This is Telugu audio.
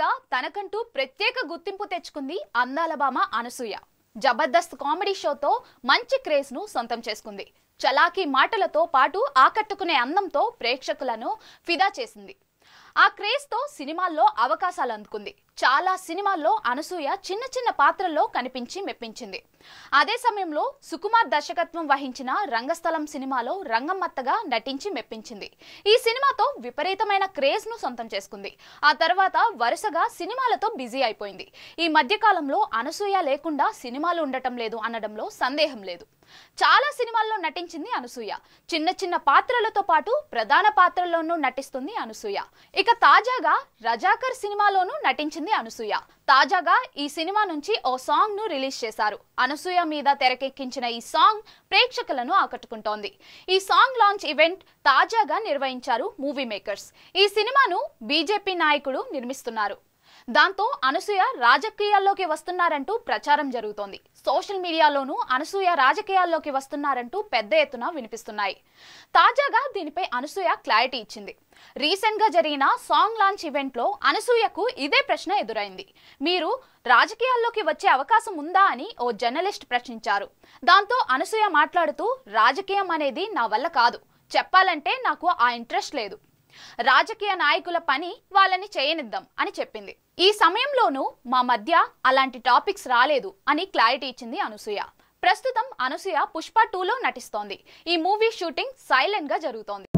గా తనకంటూ ప్రత్యేక గుర్తింపు తెచ్చుకుంది అందాల భామ అనసూయ జబర్దస్త్ కామెడీ షోతో మంచి క్రేజ్ ను సొంతం చేసుకుంది చలాకీ మాటలతో పాటు ఆకట్టుకునే అందంతో ప్రేక్షకులను ఫిదా చేసింది ఆ క్రేజ్తో సినిమాల్లో అవకాశాలు అందుకుంది చాలా సినిమాల్లో అనసూయ చిన్న చిన్న పాత్రల్లో కనిపించి మెప్పించింది అదే సమయంలో సుకుమార్ దర్శకత్వం వహించిన రంగస్థలం సినిమాలో రంగమ్మత్తగా నటించి మెప్పించింది ఈ సినిమాతో విపరీతమైన క్రేజ్ ను సొంతం చేసుకుంది ఆ తర్వాత వరుసగా సినిమాలతో బిజీ అయిపోయింది ఈ మధ్యకాలంలో అనసూయ లేకుండా సినిమాలు ఉండటం లేదు అనడంలో సందేహం లేదు చాలా సినిమాల్లో నటించింది అనసూయ చిన్న చిన్న పాత్రలతో పాటు ప్రధాన పాత్రల్లోనూ నటిస్తుంది అనసూయ ఇక తాజాగా రజాకర్ సినిమాలోనూ నటించింది చేసింది అనసూయ తాజాగా ఈ సినిమా నుంచి ఓ సాంగ్ ను రిలీజ్ చేశారు అనసూయ మీద తెరకెక్కించిన ఈ సాంగ్ ప్రేక్షకులను ఆకట్టుకుంటోంది ఈ సాంగ్ లాంచ్ ఈవెంట్ తాజాగా నిర్వహించారు మూవీ మేకర్స్ ఈ సినిమాను బీజేపీ నాయకుడు నిర్మిస్తున్నారు దాంతో అనసూయ రాజకీయాల్లోకి వస్తున్నారంటూ ప్రచారం జరుగుతోంది సోషల్ మీడియాలోనూ అనసూయ రాజకీయాల్లోకి వస్తున్నారంటూ పెద్ద ఎత్తున వినిపిస్తున్నాయి తాజాగా దీనిపై అనసూయ క్లారిటీ ఇచ్చింది రీసెంట్గా జరిగిన సాంగ్ లాంచ్ ఈవెంట్లో అనసూయకు ఇదే ప్రశ్న ఎదురైంది మీరు రాజకీయాల్లోకి వచ్చే అవకాశం ఉందా అని ఓ జర్నలిస్ట్ ప్రశ్నించారు దాంతో అనసూయ మాట్లాడుతూ రాజకీయం అనేది నా వల్ల కాదు చెప్పాలంటే నాకు ఆ ఇంట్రెస్ట్ లేదు రాజకీయ నాయకుల పని వాళ్ళని చేయనిద్దాం అని చెప్పింది ఈ సమయంలోనూ మా మధ్య అలాంటి టాపిక్స్ రాలేదు అని క్లారిటీ ఇచ్చింది అనసూయ ప్రస్తుతం అనసూయ పుష్ప టూలో నటిస్తోంది ఈ మూవీ షూటింగ్ సైలెంట్ గా జరుగుతోంది